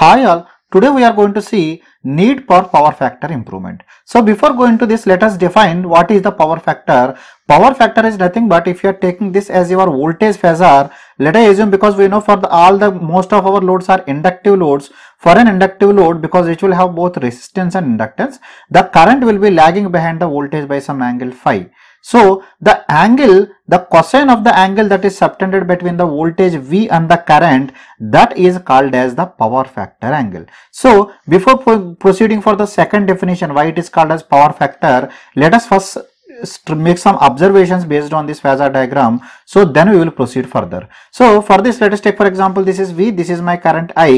Hi all, today we are going to see need for power factor improvement. So before going to this, let us define what is the power factor. Power factor is nothing but if you are taking this as your voltage phasor, let us assume because we know for the, all the most of our loads are inductive loads. For an inductive load, because it will have both resistance and inductance, the current will be lagging behind the voltage by some angle phi. So the angle, the cosine of the angle that is subtended between the voltage V and the current that is called as the power factor angle. So before pro proceeding for the second definition why it is called as power factor, let us first make some observations based on this phasor diagram so then we will proceed further so for this let us take for example this is v this is my current i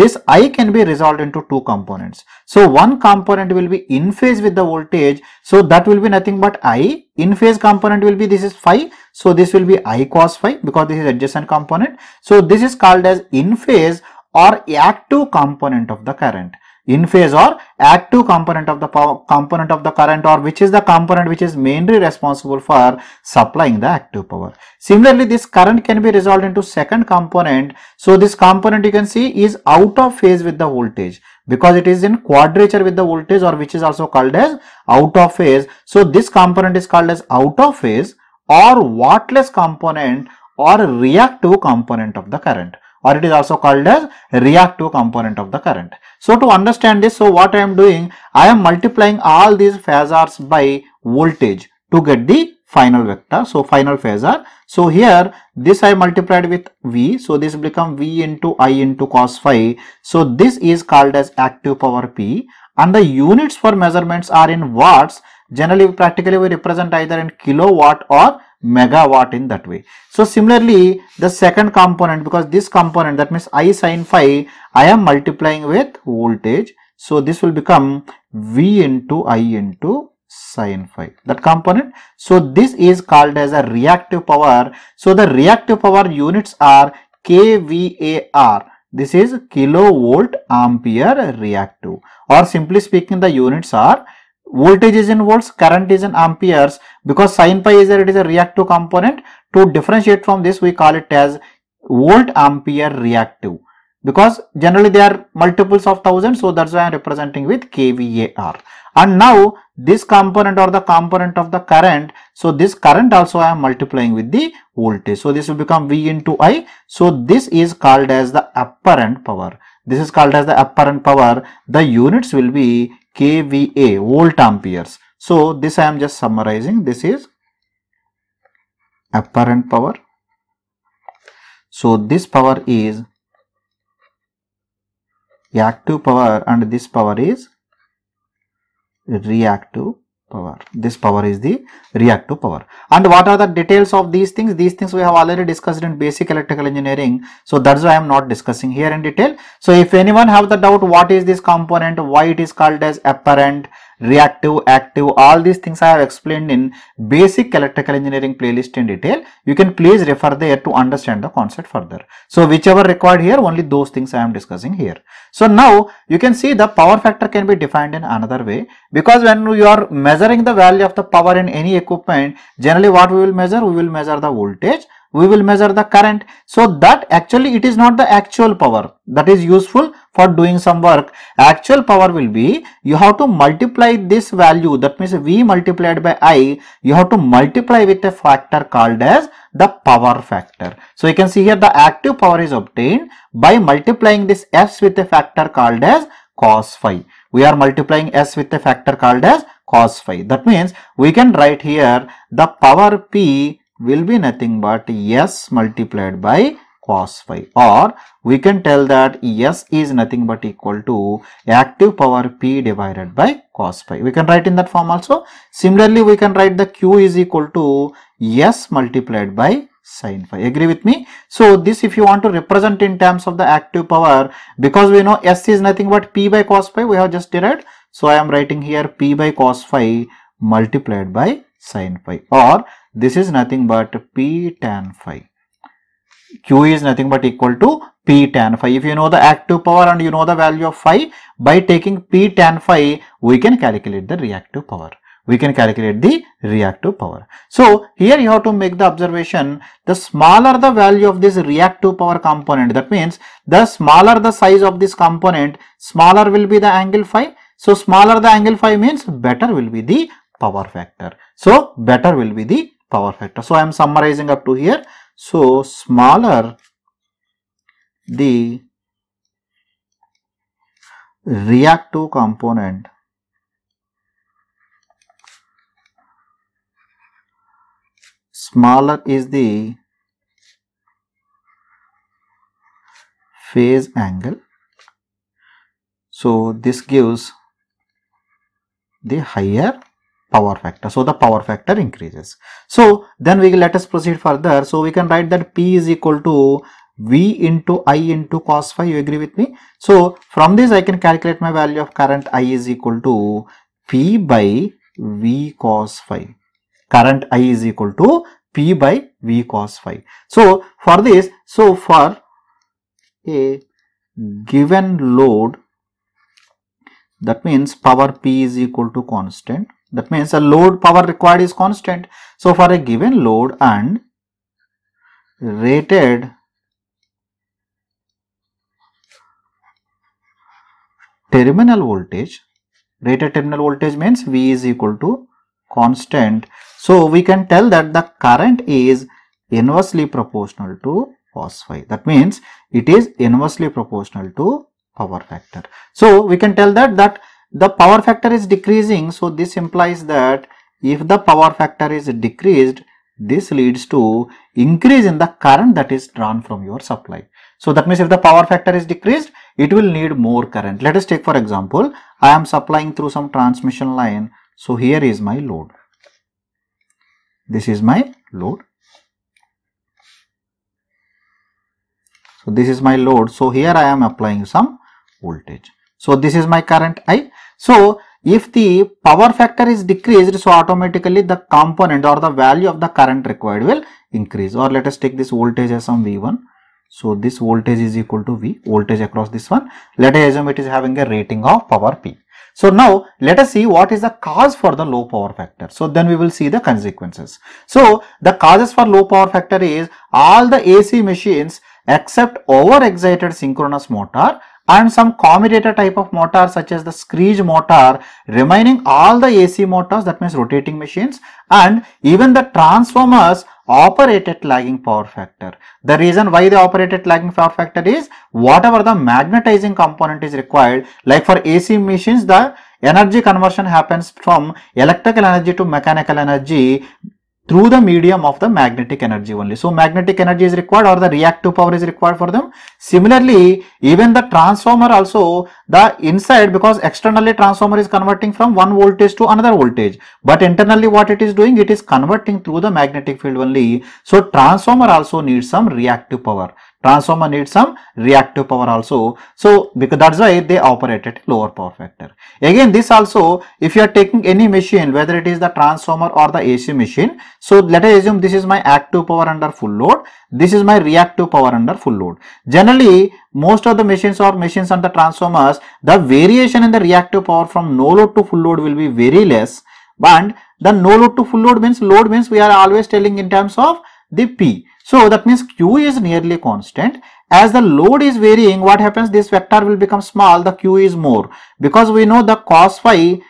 this i can be resolved into two components so one component will be in phase with the voltage so that will be nothing but i in phase component will be this is phi so this will be i cos phi because this is adjacent component so this is called as in phase or active component of the current in phase or active component of the power, component of the current or which is the component which is mainly responsible for supplying the active power. Similarly, this current can be resolved into second component. So, this component you can see is out of phase with the voltage because it is in quadrature with the voltage or which is also called as out of phase. So, this component is called as out of phase or wattless component or reactive component of the current or it is also called as reactive component of the current. So to understand this, so what I am doing, I am multiplying all these phasors by voltage to get the final vector, so final phasor. So here this I multiplied with V, so this become V into I into cos phi. So this is called as active power P and the units for measurements are in watts. Generally practically we represent either in kilowatt or megawatt in that way. So similarly, the second component because this component that means I sine phi I am multiplying with voltage. So this will become V into I into sine phi that component. So this is called as a reactive power. So the reactive power units are kVAR this is kilovolt ampere reactive or simply speaking the units are voltage is in volts, current is in amperes. Because sine pi is there, it is a reactive component. To differentiate from this, we call it as volt ampere reactive. Because generally they are multiples of 1000, so that's why I am representing with kVAR. And now this component or the component of the current, so this current also I am multiplying with the voltage. So this will become V into I. So this is called as the apparent power. This is called as the apparent power. The units will be kVA volt amperes. So, this I am just summarizing. This is apparent power. So, this power is active power and this power is reactive power this power is the reactive power and what are the details of these things these things we have already discussed in basic electrical engineering so that's why i am not discussing here in detail so if anyone have the doubt what is this component why it is called as apparent reactive, active, all these things I have explained in basic electrical engineering playlist in detail. You can please refer there to understand the concept further. So whichever required here, only those things I am discussing here. So now you can see the power factor can be defined in another way because when you are measuring the value of the power in any equipment, generally what we will measure, we will measure the voltage we will measure the current so that actually it is not the actual power that is useful for doing some work actual power will be you have to multiply this value that means v multiplied by i you have to multiply with a factor called as the power factor so you can see here the active power is obtained by multiplying this s with a factor called as cos phi we are multiplying s with a factor called as cos phi that means we can write here the power p will be nothing but S multiplied by cos phi or we can tell that S is nothing but equal to active power P divided by cos phi. We can write in that form also. Similarly, we can write the Q is equal to S multiplied by sine phi. Agree with me? So, this if you want to represent in terms of the active power because we know S is nothing but P by cos phi we have just derived. So, I am writing here P by cos phi multiplied by sine phi or this is nothing but P tan phi. Q is nothing but equal to P tan phi. If you know the active power and you know the value of phi, by taking P tan phi, we can calculate the reactive power. We can calculate the reactive power. So, here you have to make the observation, the smaller the value of this reactive power component, that means the smaller the size of this component, smaller will be the angle phi. So, smaller the angle phi means better will be the power factor. So, better will be the power factor. So I am summarizing up to here. So smaller the reactive component smaller is the phase angle so this gives the higher power factor so the power factor increases so then we let us proceed further so we can write that p is equal to v into i into cos phi you agree with me so from this i can calculate my value of current i is equal to p by v cos phi current i is equal to p by v cos phi so for this so for a given load that means power p is equal to constant that means the load power required is constant. So, for a given load and rated terminal voltage, rated terminal voltage means V is equal to constant. So, we can tell that the current is inversely proportional to cos phi. That means it is inversely proportional to power factor. So, we can tell that that the power factor is decreasing so this implies that if the power factor is decreased this leads to increase in the current that is drawn from your supply so that means if the power factor is decreased it will need more current let us take for example i am supplying through some transmission line so here is my load this is my load so this is my load so here i am applying some voltage so this is my current i so if the power factor is decreased, so automatically the component or the value of the current required will increase or let us take this voltage as some V1. So this voltage is equal to V, voltage across this one. Let us assume it is having a rating of power P. So now let us see what is the cause for the low power factor. So then we will see the consequences. So the causes for low power factor is all the AC machines except overexcited synchronous motor and some commutator type of motor such as the screech motor remaining all the AC motors that means rotating machines and even the transformers operate at lagging power factor. The reason why they operate at lagging power factor is whatever the magnetizing component is required like for AC machines the energy conversion happens from electrical energy to mechanical energy through the medium of the magnetic energy only. So magnetic energy is required or the reactive power is required for them. Similarly, even the transformer also the inside because externally transformer is converting from one voltage to another voltage. But internally what it is doing, it is converting through the magnetic field only. So transformer also needs some reactive power. Transformer needs some reactive power also. So, because that's why they operate at lower power factor. Again, this also, if you are taking any machine, whether it is the transformer or the AC machine. So, let us assume this is my active power under full load. This is my reactive power under full load. Generally, most of the machines or machines under transformers, the variation in the reactive power from no load to full load will be very less. But the no load to full load means load means we are always telling in terms of the P. So that means Q is nearly constant. As the load is varying, what happens? This vector will become small, the Q is more. Because we know the cos phi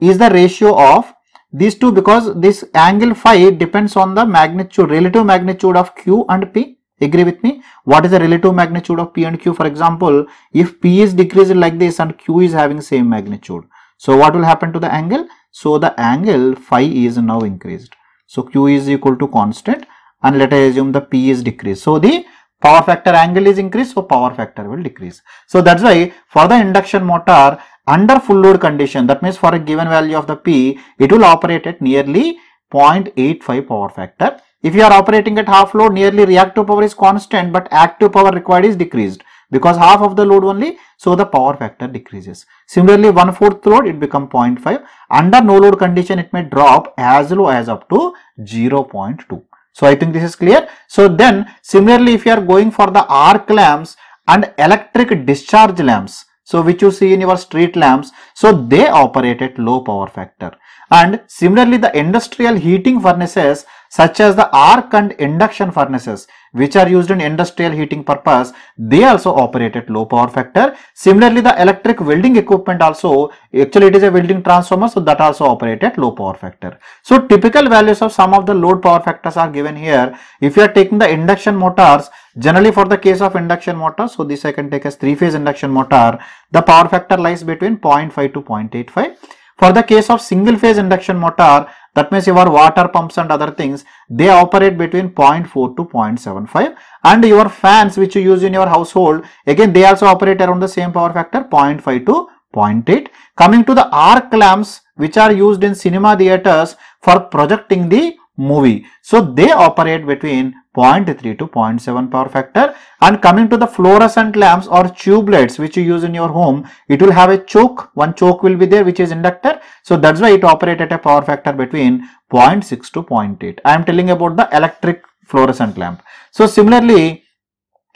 is the ratio of these two because this angle phi depends on the magnitude, relative magnitude of Q and P. Agree with me? What is the relative magnitude of P and Q? For example, if P is decreasing like this and Q is having same magnitude. So what will happen to the angle? So the angle phi is now increased. So Q is equal to constant and let us assume the P is decreased. So, the power factor angle is increased, so power factor will decrease. So, that is why for the induction motor under full load condition that means for a given value of the P it will operate at nearly 0.85 power factor. If you are operating at half load nearly reactive power is constant but active power required is decreased because half of the load only so the power factor decreases. Similarly one fourth load it become 0.5 under no load condition it may drop as low as up to 0.2. So I think this is clear. So then similarly if you are going for the arc lamps and electric discharge lamps, so which you see in your street lamps, so they operate at low power factor. And similarly the industrial heating furnaces such as the arc and induction furnaces which are used in industrial heating purpose, they also operate at low power factor. Similarly, the electric welding equipment also, actually it is a welding transformer, so that also operate at low power factor. So typical values of some of the load power factors are given here. If you are taking the induction motors, generally for the case of induction motor, so this I can take as three phase induction motor, the power factor lies between 0.5 to 0.85. For the case of single phase induction motor, that means your water pumps and other things, they operate between 0.4 to 0.75 and your fans which you use in your household, again they also operate around the same power factor 0.5 to 0.8. Coming to the arc lamps which are used in cinema theaters for projecting the movie. So they operate between 0.3 to 0.7 power factor and coming to the fluorescent lamps or tube lights which you use in your home it will have a choke one choke will be there which is inductor so that's why it operates at a power factor between 0.6 to 0.8 i am telling about the electric fluorescent lamp so similarly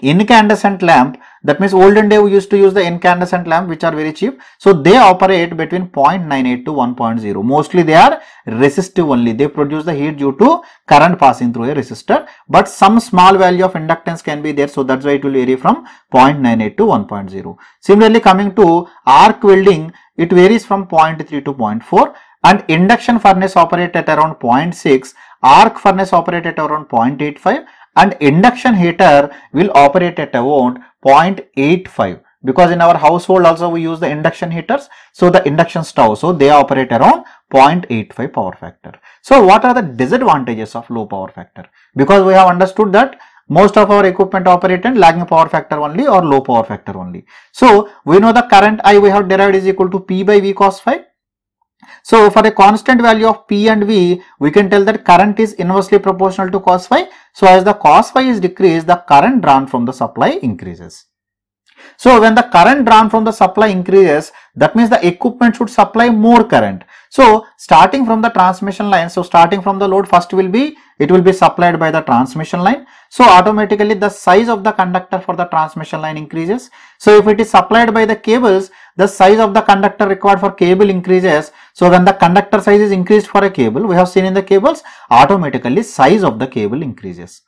incandescent lamp that means olden day we used to use the incandescent lamp which are very cheap. So they operate between 0.98 to 1.0. Mostly they are resistive only. They produce the heat due to current passing through a resistor. But some small value of inductance can be there. So that's why it will vary from 0.98 to 1.0. Similarly coming to arc welding, it varies from 0.3 to 0.4 and induction furnace operate at around 0.6, arc furnace operate at around 0.85 and induction heater will operate at around 0.85 because in our household also we use the induction heaters. So, the induction stove. So, they operate around 0.85 power factor. So, what are the disadvantages of low power factor? Because we have understood that most of our equipment operate in lagging power factor only or low power factor only. So, we know the current I we have derived is equal to P by V cos phi so for a constant value of P and V, we can tell that current is inversely proportional to cos phi. So as the cos phi is decreased, the current drawn from the supply increases. So when the current drawn from the supply increases, that means the equipment should supply more current. So starting from the transmission line, so starting from the load first will be, it will be supplied by the transmission line. So automatically the size of the conductor for the transmission line increases. So if it is supplied by the cables, the size of the conductor required for cable increases. So when the conductor size is increased for a cable, we have seen in the cables, automatically size of the cable increases.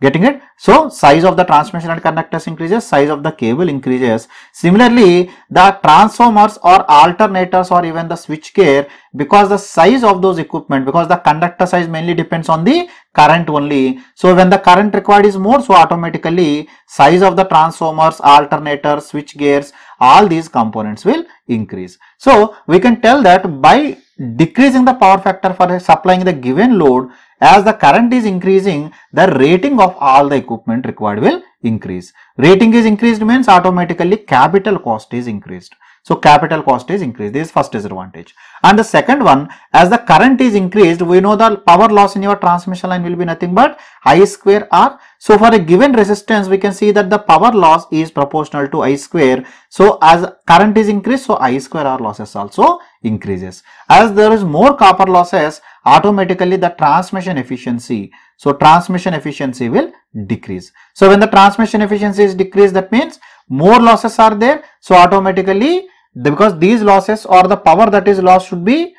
Getting it? So size of the transmission and conductors increases, size of the cable increases. Similarly, the transformers or alternators or even the switch gear, because the size of those equipment, because the conductor size mainly depends on the current only. So when the current required is more, so automatically size of the transformers, alternators, switch gears, all these components will increase. So, we can tell that by decreasing the power factor for supplying the given load as the current is increasing the rating of all the equipment required will increase. Rating is increased means automatically capital cost is increased. So, capital cost is increased. This is first disadvantage. And the second one, as the current is increased, we know the power loss in your transmission line will be nothing but I square R so for a given resistance, we can see that the power loss is proportional to I square. So as current is increased, so I square R losses also increases. As there is more copper losses, automatically the transmission efficiency. So transmission efficiency will decrease. So when the transmission efficiency is decreased, that means more losses are there. So automatically, because these losses or the power that is lost should be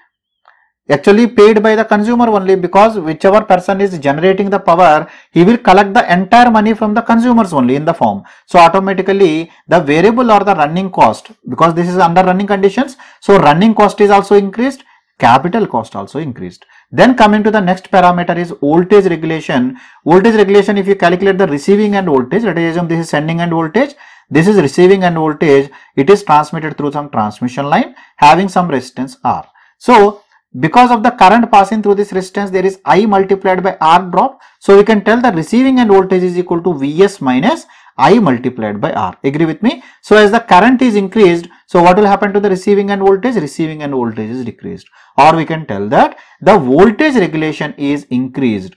actually paid by the consumer only because whichever person is generating the power he will collect the entire money from the consumers only in the form so automatically the variable or the running cost because this is under running conditions so running cost is also increased capital cost also increased then coming to the next parameter is voltage regulation voltage regulation if you calculate the receiving end voltage let us assume this is sending end voltage this is receiving end voltage it is transmitted through some transmission line having some resistance r so because of the current passing through this resistance, there is I multiplied by R drop. So we can tell the receiving end voltage is equal to Vs minus I multiplied by R. Agree with me? So as the current is increased, so what will happen to the receiving end voltage? Receiving end voltage is decreased. Or we can tell that the voltage regulation is increased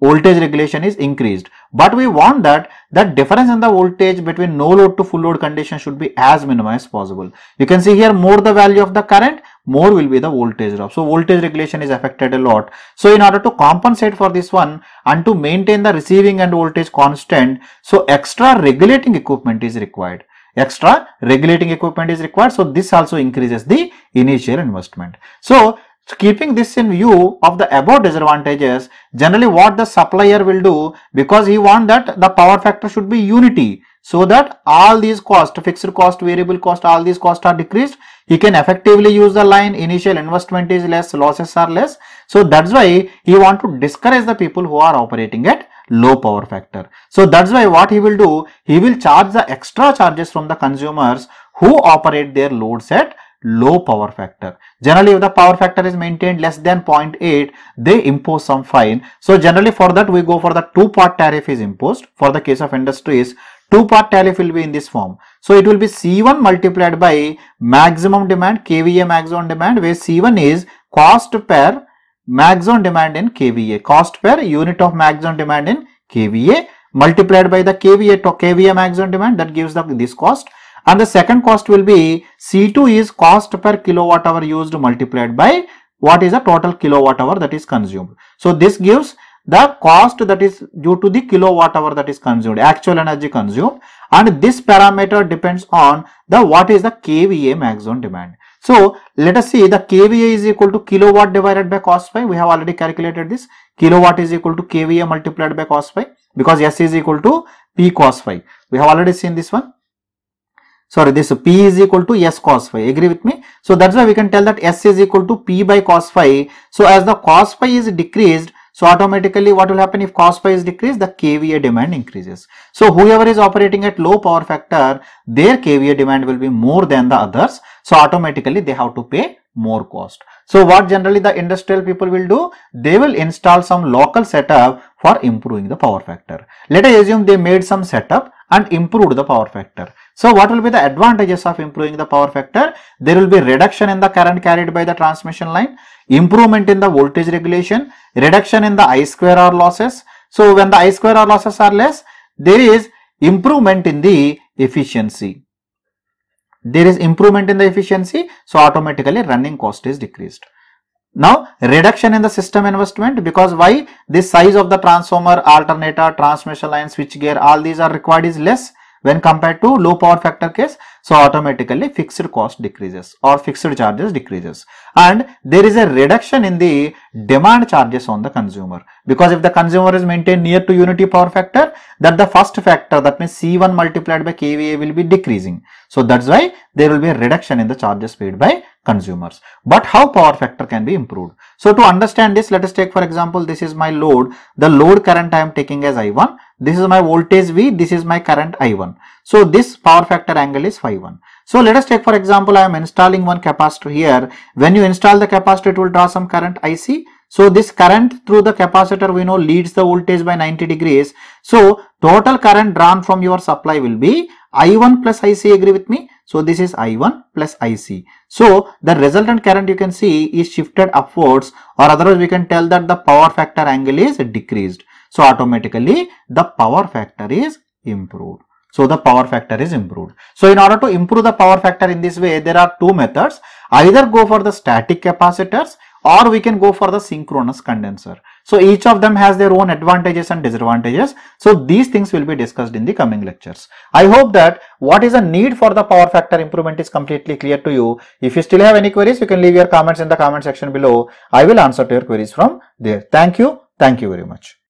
voltage regulation is increased. But we want that that difference in the voltage between no load to full load condition should be as minimized as possible. You can see here more the value of the current, more will be the voltage drop. So voltage regulation is affected a lot. So in order to compensate for this one and to maintain the receiving and voltage constant, so extra regulating equipment is required extra regulating equipment is required. So, this also increases the initial investment. So, so keeping this in view of the above disadvantages, generally what the supplier will do because he want that the power factor should be unity so that all these cost, fixed cost, variable cost, all these costs are decreased. He can effectively use the line, initial investment is less, losses are less. So that's why he want to discourage the people who are operating at low power factor. So that's why what he will do, he will charge the extra charges from the consumers who operate their loads at low power factor. Generally, if the power factor is maintained less than 0.8, they impose some fine. So, generally for that, we go for the two-part tariff is imposed. For the case of industries, two-part tariff will be in this form. So, it will be C1 multiplied by maximum demand, KVA maximum demand, where C1 is cost per maximum demand in KVA, cost per unit of maximum demand in KVA multiplied by the KVA to KVA maximum demand that gives the this cost and the second cost will be C2 is cost per kilowatt hour used multiplied by what is the total kilowatt hour that is consumed. So this gives the cost that is due to the kilowatt hour that is consumed, actual energy consumed and this parameter depends on the what is the KVA maximum demand. So let us see the KVA is equal to kilowatt divided by cost phi. We have already calculated this. Kilowatt is equal to KVA multiplied by cost phi because S is equal to P cos phi. We have already seen this one sorry this p is equal to s cos phi agree with me so that's why we can tell that s is equal to p by cos phi so as the cos phi is decreased so automatically what will happen if cos phi is decreased the kva demand increases so whoever is operating at low power factor their kva demand will be more than the others so automatically they have to pay more cost so what generally the industrial people will do they will install some local setup for improving the power factor let us assume they made some setup and improved the power factor so what will be the advantages of improving the power factor? There will be reduction in the current carried by the transmission line, improvement in the voltage regulation, reduction in the I square R losses. So when the I square R losses are less, there is improvement in the efficiency. There is improvement in the efficiency, so automatically running cost is decreased. Now, reduction in the system investment because why? The size of the transformer, alternator, transmission line, switchgear, all these are required is less. When compared to low power factor case, so automatically fixed cost decreases or fixed charges decreases. And there is a reduction in the demand charges on the consumer because if the consumer is maintained near to unity power factor, that the first factor that means C1 multiplied by KVA will be decreasing. So that's why there will be a reduction in the charges paid by consumers. But how power factor can be improved? So to understand this, let us take for example, this is my load. The load current I am taking as I1. This is my voltage V. This is my current I1. So this power factor angle is phi 1. So let us take for example, I am installing one capacitor here. When you install the capacitor, it will draw some current IC. So this current through the capacitor we know leads the voltage by 90 degrees. So total current drawn from your supply will be I1 plus IC agree with me? So this is I1 plus IC. So the resultant current you can see is shifted upwards or otherwise we can tell that the power factor angle is decreased. So automatically the power factor is improved. So the power factor is improved. So in order to improve the power factor in this way, there are two methods. Either go for the static capacitors or we can go for the synchronous condenser. So each of them has their own advantages and disadvantages. So these things will be discussed in the coming lectures. I hope that what is the need for the power factor improvement is completely clear to you. If you still have any queries, you can leave your comments in the comment section below. I will answer to your queries from there. Thank you. Thank you very much.